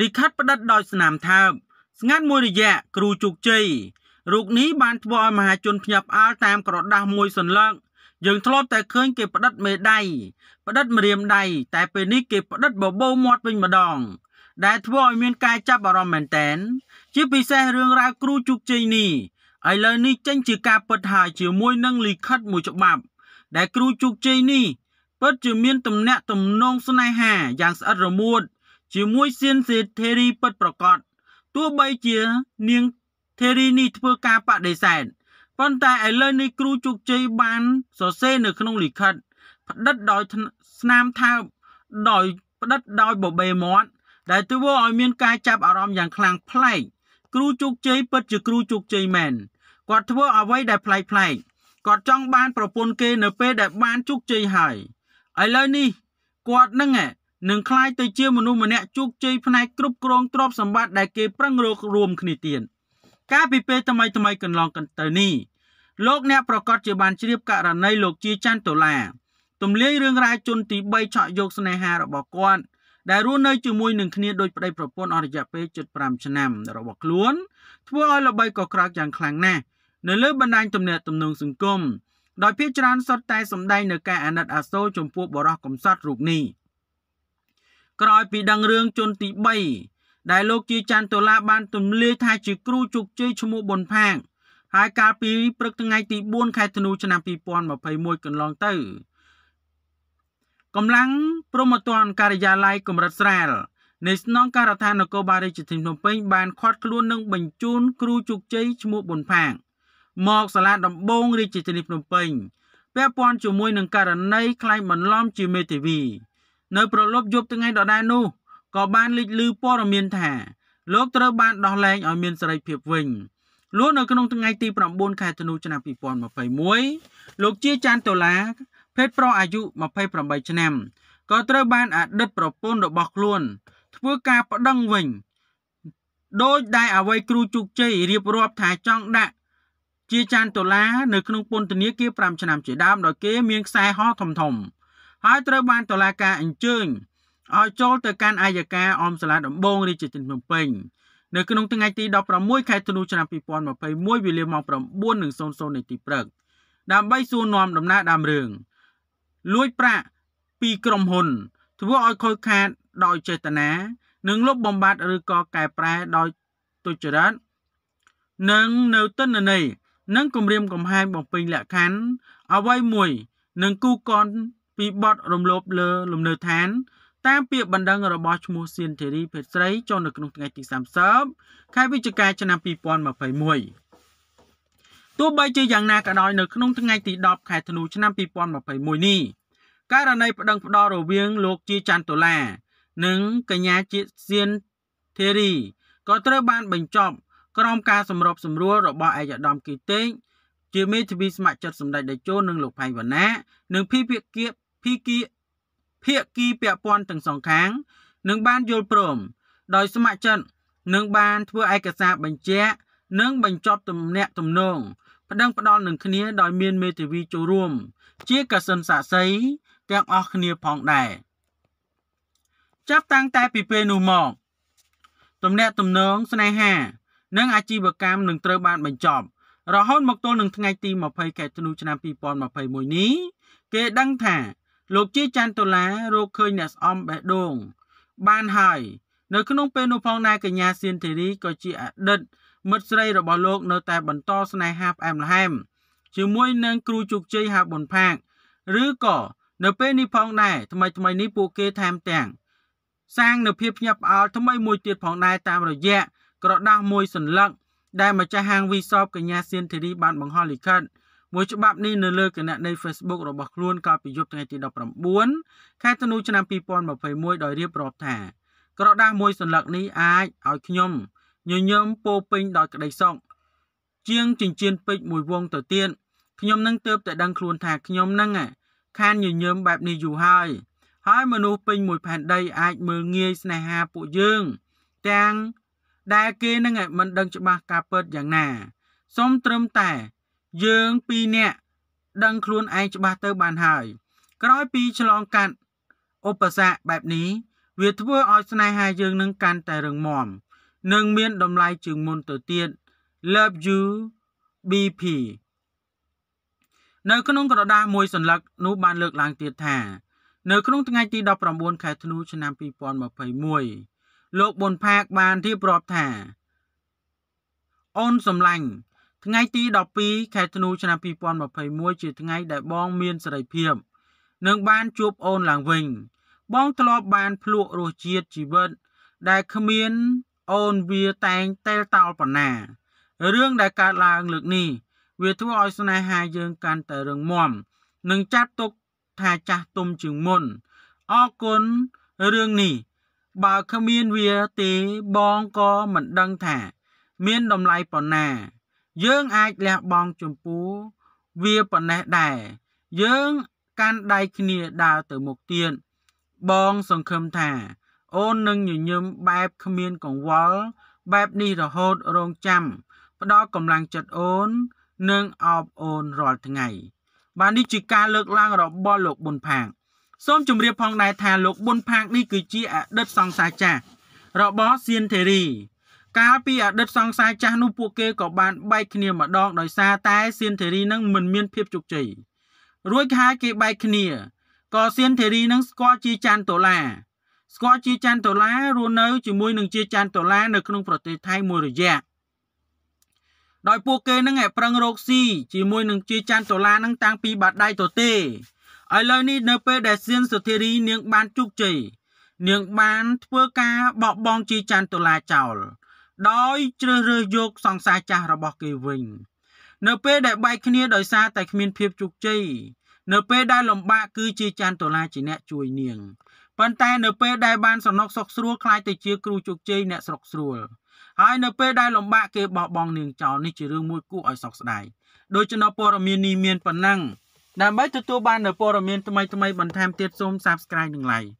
លិខិតផ្តិតដោយស្នាមថើបស្ងាត់មួយរយៈគ្រូជោគជ័យរូបនេះបានធ្វើឲ្យមហាជនភ្ញាក់ផ្អើលតាមក្រដាស់មួយសន្លឹកយើងធ្លាប់តែឃើញគេផ្តិតមេដៃផ្តិតម្រាមដៃតែពេលនេះគេផ្តិតបបោមាត់វិញម្ដង ដែលធ្វើឲ្យមានការចាប់អារម្មណ៍មែនតែន ជាពិសេសរឿងរ៉ាវគ្រូជោគជ័យនេះឥឡូវនេះចេញជាការពិតហើយជាមួយនឹងលិខិតមួយច្បាប់ ដែលគ្រូជោគជ័យនេះពិតជាមានទំនាក់ទំនងស្នេហាយ៉ាងស្អិតរមួតជាមួយសៀនសេធីរីពិតប្រកបទោះបីជានាងធីរីនេះធ្វើការបដិសេធប៉ុន្តែឥឡូវនេះគ្រូជោគជ័យបានសរសេរនៅក្នុងលិខិតផ្ដិតដោយស្នាមថើបដោយផ្ដិតដោយបបេមាត់ដែលធ្វើឲ្យមានការចាប់អារម្មណ៍យ៉ាងខ្លាំងប្លែកគ្រូជោគជ័យពិតជាគ្រូជោគជ័យមែនគាត់ធ្វើអ្វីដែលប្លែកប្លែកគាត់ចង់បាន ប្រពន្ធគេនៅពេលដែលបានជោគជ័យហើយឥឡូវនេះគាត់នឹងនឹងคล้ายទៅជាមនុស្សម្នាក់ជោគជ័យផ្នែកគ្រប់គ្រងទ្រព្យសម្បត្តិដែលគេប្រឹងរករួមគ្នាទៀតកាលពីពេលថ្មីថ្មីកន្លងទៅនេះលោកអ្នកប្រកាសជាបានជ្រាបករណីលោកជាច័ន្ទដុល្លារទម្លាយរឿងរ៉ាវជនទី3ឆក់យកស្នេហារបស់គាត់ដែលរស់នៅជាមួយនឹងគ្នាដោយប្តីប្រពន្ធអស់រយៈពេល75ឆ្នាំរបស់ខ្លួនធ្វើឲ្យល្បីកក្រោកយ៉ាងខ្លាំងណាស់នៅលើបណ្ដាញទំនាក់ទំនងសង្គមដោយភាគច្រើនសុទ្ធតែសម្ដែងនៅការអាណិតអាសូរចំពោះបរិះកំសត់រូបនេះ។ក្រោយពីដឹងរឿងជនទី3ដែលលោកជាច័ន្ទដុល្លារបានទម្លាយថាជាគ្រូជោគជ័យឈ្មោះប៊ុនផាងហើយកាលពីព្រឹកថ្ងៃទី4ខែធ្នូឆ្នាំ2021កន្លងទៅកម្លាំងប្រមត្តនការិយាល័យកម្រិតស្រាលនៃស្នងការដ្ឋាននគរបាលរាជធានីភ្នំពេញ បានខាត់ខ្លួននិងបញ្ជូនគ្រូជោគជ័យឈ្មោះប៊ុនផាងមកសាលាដំបងរាជធានីភ្នំពេញពាក់ព័ន្ធជាមួយនឹងករណីក្លែងបន្លំជាមេធាវីនៅប្រឡប់យប់ថ្ងៃដដែលនោះក៏បានលេចឮព័ត៌មានថាលោកត្រូវបានដោះលែងឲ្យមានសេរីភាពវិញលោកនៅក្នុងថ្ងៃទី9ខែធ្នូឆ្នាំ2021លោកជាចាន់ដុល្លារភេទប្រុសអាយុ28ឆ្នាំក៏ត្រូវបានអតីតប្រពន្ធរបស់ខ្លួនធ្វើការប្តឹងវិញដោយដែលអ្វីគ្រូជោគជ័យរៀបរាប់ថាចង់ដាក់ជាចាន់ដុល្លារនៅក្នុងពន្ធនាគារ5ឆ្នាំជាដើមដោយគេមានខ្សែហោធំធំៗហើយត្រូវបានតុលាការអញ្ជើញឲ្យចូលទៅកាន់អัยការអមសាលាដំបងរាជធានីភ្នំពេញនៅក្នុងថ្ងៃទី16ខែធ្នូឆ្នាំ2021វេលាម៉ោង9:00នាទីព្រឹកដើម្បីសួរនាំដំណើរដើមរឿងលួចប្រាក់ពីក្រុមហ៊ុន ធ្វើឲ្យខូចខាតដោយចេតនានិងលុបបំបាត់ឬក៏កែប្រែដោយទុច្ចរិតនិងនៅទិន្នន័យនិងគម្រាមកំហែងបំពេញលក្ខខណ្ឌអ្វីមួយនឹងគូកនពីបទរំលោភលើលំនៅឋាន តាមពាក្យបណ្ដឹងរបស់ឈ្មោះសៀនធីរីភេស្រីចុះនៅក្នុង ថ្ងៃទី30ខែវិច្ឆិកាឆ្នាំ2021ទោះបីជាយ៉ាងណាក៏ដោយនៅក្នុងថ្ងៃទី10ខែធ្នូឆ្នាំ2021នេះករណីប្តឹងផ្តល់រវាងលោកជាច័ន្ទដុល្លារនិងកញ្ញាជាសៀនធីរីក៏ត្រូវបាន បញ្ចប់ក្រោមការសម្របសម្រួលរបស់ឯកឧត្តមគីតេងជាមេធាវីស្ម័គ្រចិត្តសម្ដេចតេជោនិងលោកផៃវណ្ណានិងភីភិគាគីគីភាគីពាក់ព័ន្ធទាំងសងខាងនឹងបានយល់ព្រម ដោយស្ម័គ្រចិត្តនឹងបាន ធ្វើឯកសារបញ្ជាក់និងបញ្ចប់ទំនាក់ទំនងប្តឹងផ្ដល់នឹងគ្នាដោយមានមេធាវីចូលរួម ជាកសិនសាស័យទាំងអស់គ្នាផងដែរចាប់តាំងតែពីពេលនោះមកទំនាក់ទំនងស្នេហា និងអាជីវកម្មនឹងត្រូវបានបញ្ចប់រហូតមកទល់នឹងថ្ងៃទី20ខែធ្នូឆ្នាំ2021នេះគេដឹងថាលោកជីច័ន្ទដុល្លាររកឃើញអ្នកស្អំបេះដូងបានហើយនៅ ក្នុងពេលនោះផងដែរកញ្ញាសៀនធីរីក៏ជាអតីតមិត្តស្រីរបស់លោកនៅតែបន្តស្នេហាផ្អែមល្ហែមជាមួយនឹងគ្រូជោគជ័យហៅប៊ុនផាកឬក៏នៅពេលនេះផងដែរថ្មីថ្មីនេះពួកគេថែមទាំងសាងនូវភាពញាប់ផ្អើលថ្មីមួយទៀតផងដែរតាមរយៈក្រដាស់មួយសន្លឹកដែលម្ចាស់ហាងវីសបកញ្ញាសៀនធីរីបានបង្ហោះលិខិតមួយច្បាប់នេះនៅលើគណនី Facebook របស់ខ្លួនកាលពីយប់ថ្ងៃទី19ខែធ្នូឆ្នាំ2021ដោយរៀបរាប់ថាក្រដាស់មួយសន្លឹកនេះអាចឲ្យខ្ញុំញញឹមពោពេញដោយក្តីសុខជាងចិញ្ចៀនពេជ្រមួយវងទៅទៀតខ្ញុំនឹងទៅតែដឹងខ្លួនថាខ្ញុំនឹងខានញញឹមបែបនេះយូរហើយហើយមនុស្សពេញមួយផែនដីអាចមើលងាយស្នេហាពួកយើងទាំងដែលគេនឹងមិនដឹងច្បាស់ការពិតយ៉ាងណាសូមត្រឹមតែយើងពីរនាក់ដឹងខ្លួនឯងច្បាស់ទៅបានហើយ ក្រោយពីឆ្លងកាត់ឧបសគ្គបែបនេះវាធ្វើឲ្យស្នេហាយើងនឹងកាន់តែរឹងមាំនិងមានតម្លៃជាងមុនទៅទៀត Love you BP នៅ ក្នុងក្រដាសមួយសន្លឹកនោះបានលើកឡើងទៀតថានៅក្នុងថ្ងៃទី19ខែធ្នូ ឆ្នាំ2021លោកប៊ុនផាកបានរៀបរាប់ថាអូនសំឡាញ់ថ្ងៃទី12ខែធ្នូឆ្នាំ2021ជាថ្ងៃដែលបងមានសេរីភាពនិងបានជួបអូនឡើងវិញបងធ្លាប់បានភ្លក់រសជាតិជីវិតដែលគ្មានអូនវាតែងតែលតោលប៉ុណ្ណារឿងដែលកើតឡើងលើកនេះ វាធ្វើឲ្យស្នេហាយើងកាន់តែរឹងមាំនិងចាត់ទុកថាចាស់ទុំជាងមុនអរគុណរឿងនេះបើគ្មានវាទេបងក៏មិនដឹងថាមានតម្លៃប៉ុណ្ណាយើងអាចលះបង់ចំពោះវាប៉ុណ្ណេះដែរយើងកាន់ដៃគ្នាដើរទៅមុខទៀតបងសង្ឃឹមថា អូននឹងញញឹមបែបគ្មានកង្វល់បែបនេះរហូតរងចាំផ្ដល់កម្លាំងចិត្តអូននិងអបអូនរាល់ថ្ងៃបាទនេះជាការលើកឡើងរបស់លោកប៊ុនផាងសូមជម្រាបផងដែរថាលោកប៊ុនផាងនេះគឺជាអតីតសង្សាចារ្យរបស់សៀនធីរីកាលពីអតីតសង្ស័យចាស់នោះពួកគេក៏បានបែកគ្នាម្ដងដោយសារតែសៀនធីរីនឹងមិនមានភាពជោគជ័យរួចហើយគេបែកគ្នាក៏សៀនធីរីនឹងស្គាល់ជាចាន់ដុល្លារស្គាល់ជាចាន់ដុល្លាររស់នៅជាមួយនឹងជាចាន់ដុល្លារនៅក្នុងប្រទេសថៃមួយរយៈដោយពួកគេនឹងឯប្រឹងរកស៊ីជាមួយនឹងជាចាន់ដុល្លារនឹងតាំងពីបាតដៃទៅទេឥឡូវនេះនៅពេលដែលសៀនសុធារីនាងបានជោគជ័យនាងបានធ្វើការបោកបង់ជាចាន់ដុល្លារចោលដោយជ្រើសរើសយកសង្សារចាស់របស់គេវិញនៅពេលដែលបែកគ្នាដោយសារតែគ្មានភាពជោគជ័យនៅពេលដែលលំបាកគឺជាចាន់ដុល្លារជាអ្នកជួយនាងប៉ុន្តែនៅពេលដែលបានសំណុកសុខស្រួលខ្លាយទៅជាគ្រូជោគជ័យអ្នកស្រុកស្រួល ហើយនៅពេលដែលលំបាកគេបោះបង់នាងចោលនេះជារឿងមួយគួរឲ្យសោកស្ដាយដូច្នេះព័ត៌មាននេះមានប៉ុណ្ណឹងដើម្បីទទួលបាននូវព័ត៌មានថ្មីៗបន្ថែមទៀតសូម Subscribe និង Like